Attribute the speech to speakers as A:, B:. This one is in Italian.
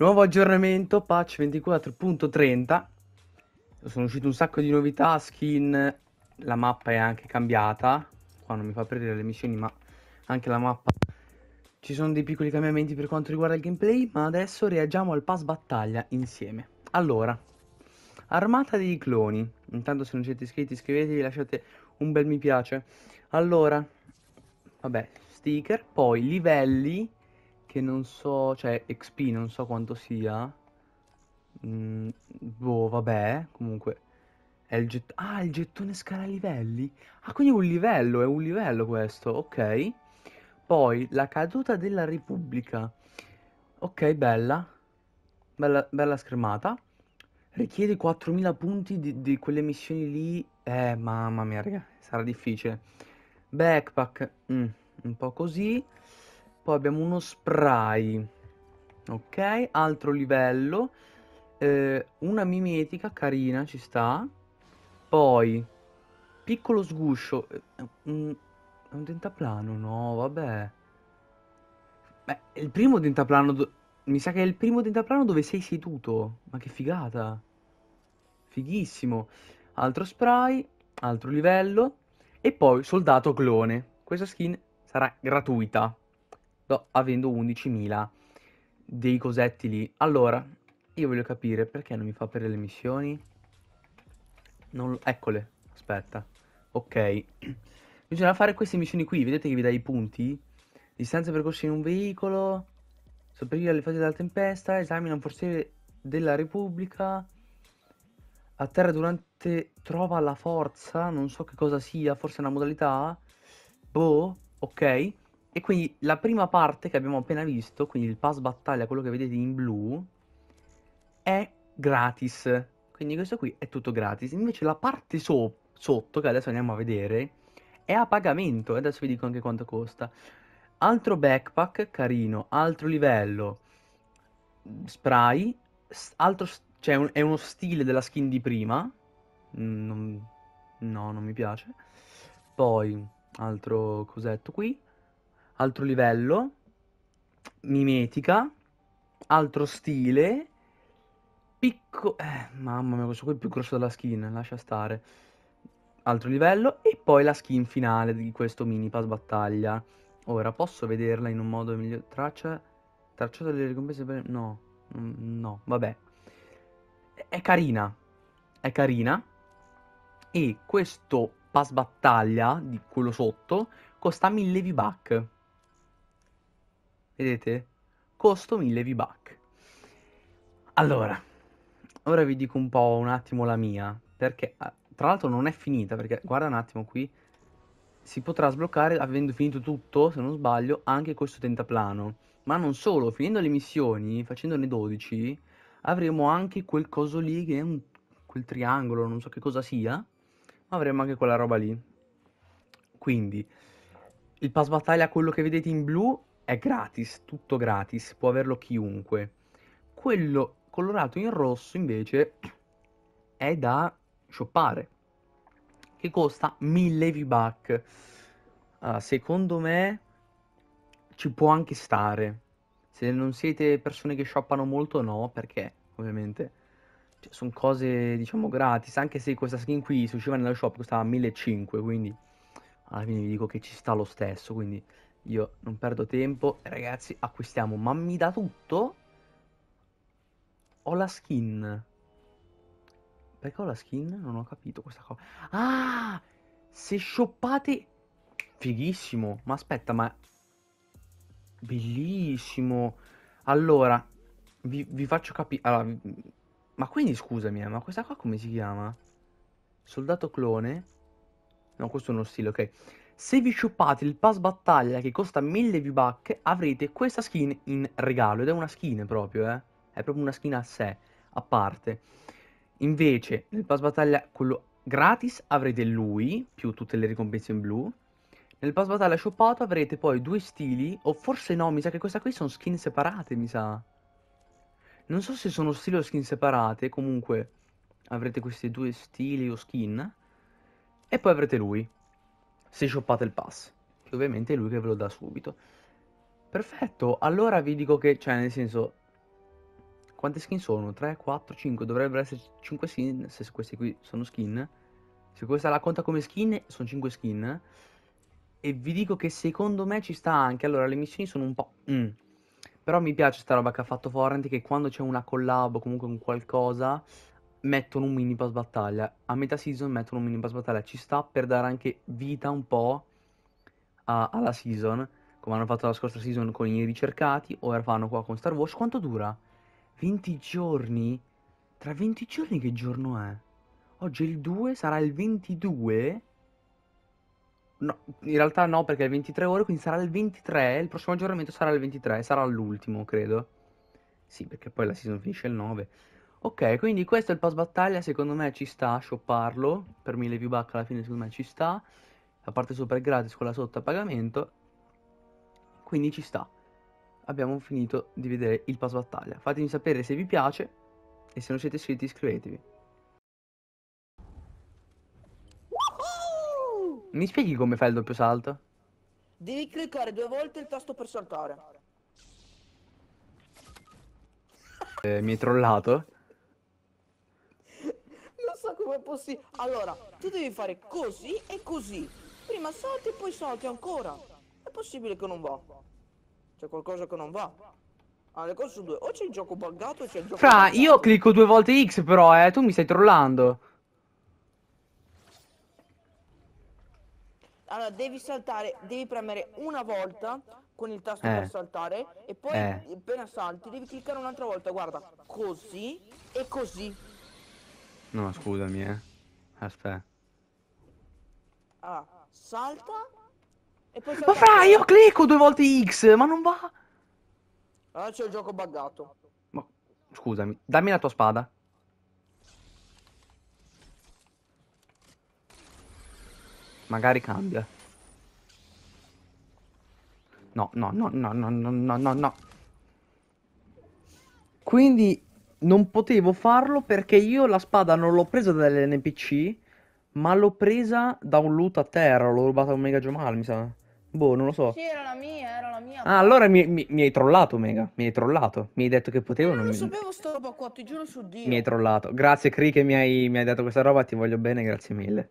A: Nuovo aggiornamento, patch 24.30. Sono uscite un sacco di novità, skin, la mappa è anche cambiata. Qua non mi fa perdere le missioni, ma anche la mappa. Ci sono dei piccoli cambiamenti per quanto riguarda il gameplay, ma adesso reagiamo al pass battaglia insieme. Allora, armata dei cloni. Intanto se non siete iscritti iscrivetevi, lasciate un bel mi piace. Allora, vabbè, sticker, poi livelli che non so, cioè XP non so quanto sia. Mm, boh, vabbè, comunque è il get- Ah, il gettone scala livelli. Ah, quindi è un livello, è un livello questo, ok. Poi la caduta della Repubblica. Ok, bella. Bella, bella schermata. Richiede 4000 punti di, di quelle missioni lì. Eh, mamma mia, raga, sarà difficile. Backpack, mm, un po' così. Poi abbiamo uno spray. Ok, altro livello. Eh, una mimetica carina, ci sta. Poi, piccolo sguscio. Eh, un, un dentaplano, no, vabbè. Beh, il primo dentaplano... Mi sa che è il primo dentaplano dove sei seduto. Ma che figata. Fighissimo. Altro spray, altro livello. E poi soldato clone. Questa skin sarà gratuita no, avendo 11.000 dei cosetti lì. Allora, io voglio capire perché non mi fa aprire le missioni. Non... Eccole, aspetta. Ok. Bisogna fare queste missioni qui, vedete che vi dà i punti? Distanza percorsa in un veicolo, sopravvivere alle fasi della tempesta, esamina un forziere della Repubblica, a terra durante trova la forza, non so che cosa sia, forse è una modalità, boh, ok. E quindi la prima parte che abbiamo appena visto, quindi il pass battaglia, quello che vedete in blu, è gratis. Quindi questo qui è tutto gratis. Invece la parte so- sotto, che adesso andiamo a vedere, è a pagamento. E adesso vi dico anche quanto costa. Altro backpack, carino. Altro livello, spray. Altro, cioè un, è uno stile della skin di prima. Non, no, non mi piace. Poi, altro cosetto qui altro livello, mimetica, altro stile, picco... Eh, mamma mia, questo qui è più grosso della skin, lascia stare. Altro livello e poi la skin finale di questo mini pass battaglia. Ora, posso vederla in un modo migliore? Traccia... Traccia delle ricompense per... No, mm, no, vabbè. È carina, è carina. E questo pass battaglia, di quello sotto, costa 1000 V-Buck. Vedete? Costo 1000 V-Buck. Allora, ora vi dico un po' un attimo la mia, perché ah, tra l'altro non è finita, perché guarda un attimo qui, si potrà sbloccare avendo finito tutto, se non sbaglio, anche questo tentaplano. Ma non solo, finendo le missioni, facendone 12, avremo anche quel coso lì che è un, quel triangolo, non so che cosa sia, ma avremo anche quella roba lì. Quindi, il pass battaglia, quello che vedete in blu, è gratis, tutto gratis, può averlo chiunque. Quello colorato in rosso invece è da shoppare, che costa 1000 V-Buck. Uh, ah, secondo me ci può anche stare. Se non siete persone che shoppano molto, no, perché ovviamente cioè, sono cose diciamo gratis. Anche se questa skin qui, se usciva nello shop, costava 1500, quindi alla fine vi dico che ci sta lo stesso. Quindi io non perdo tempo, ragazzi, acquistiamo. Ma mi dà tutto? Ho la skin. Perché ho la skin? Non ho capito questa cosa. Ah! Se shoppate... Fighissimo. Ma aspetta, ma... Bellissimo. Allora, vi, vi faccio capire... Allora, ma quindi scusami, eh, ma questa qua come si chiama? Soldato clone? No, questo è uno stile, ok. Se vi shoppate il pass battaglia che costa 1000 V-Buck avrete questa skin in regalo ed è una skin proprio, eh? È proprio una skin a sé, a parte. Invece nel pass battaglia quello gratis avrete lui più tutte le ricompense in blu. Nel pass battaglia shoppato avrete poi due stili o forse no, mi sa che questa qui sono skin separate, mi sa. Non so se sono stili o skin separate, comunque avrete questi due stili o skin e poi avrete lui se shoppate il pass. Ovviamente è lui che ve lo dà subito. Perfetto, allora vi dico che, cioè nel senso, quante skin sono? 3, 4, 5, dovrebbero essere 5 skin, se queste qui sono skin. Se questa la conta come skin, sono 5 skin. E vi dico che secondo me ci sta anche, allora le missioni sono un po'... Mm. Però mi piace sta roba che ha fatto Fortnite, che quando c'è una collab o comunque un qualcosa mettono un mini boss battaglia. A metà season mettono un mini boss battaglia. Ci sta per dare anche vita un po' a, alla season. Come hanno fatto la scorsa season con i ricercati. Ora fanno qua con Star Wars. Quanto dura? 20 giorni? Tra 20 giorni che giorno è? Oggi è il 2, sarà il 22? No, in realtà no perché è il 23 ore, quindi sarà il 23, il prossimo aggiornamento sarà il 23, sarà l'ultimo credo. Sì, perché poi la season finisce il 9. Ok, quindi questo è il pass battaglia, secondo me ci sta a shopparlo, per 1000 V-Buck alla fine secondo me ci sta, la parte super è gratis, quella sotto a pagamento, quindi ci sta. Abbiamo finito di vedere il pass battaglia, fatemi sapere se vi piace e se non siete iscritti iscrivetevi. Mi spieghi come fai il doppio salto? Devi cliccare due volte il tasto per saltare. Eh, mi hai trollato? come possibile? Allora, tu devi fare così e così. Prima salti e poi salti ancora. È possibile che non va. C'è qualcosa che non va. Ah, le cose sono due. O c'è il gioco buggato o c'è il gioco Fra, buggato. io clicco due volte X però, eh. Tu mi stai trollando. Allora, devi saltare, devi premere una volta con il tasto eh. per saltare e poi eh. appena salti devi cliccare un'altra volta, guarda, così e così. No, scusami, eh. Aspetta. Ah, salta e poi Ma fra, io clicco due volte X, ma non va. Ah, c'è il gioco buggato. Ma boh, scusami, dammi la tua spada. Magari cambia. No, no, no, no, no, no, no, no. Quindi non potevo farlo perché io la spada non l'ho presa dall'NPC, ma l'ho presa da un loot a terra, l'ho rubata a Omega Jomal, mi sa. Boh, non lo so. Sì, era la mia, era la mia. Ah, allora mi, mi, mi hai trollato, Mega. Mi hai trollato. Mi hai detto che potevo. Ma eh, non, non lo mi... sapevo sto roba qua, ti giuro su Dio. Mi hai trollato. Grazie, Cree, che mi hai, mi hai dato questa roba. Ti voglio bene, grazie mille.